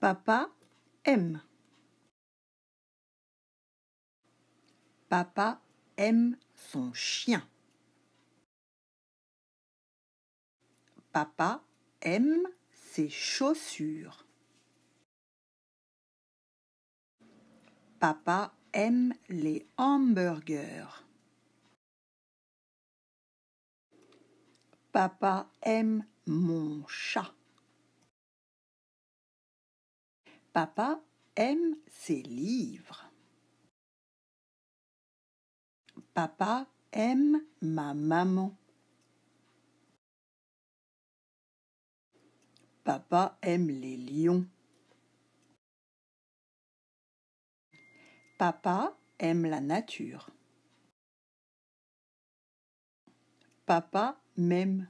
Papa aime. Papa aime son chien. Papa aime ses chaussures. Papa aime les hamburgers. Papa aime mon chat. Papa aime ses livres. Papa aime ma maman. Papa aime les lions. Papa aime la nature. Papa m'aime.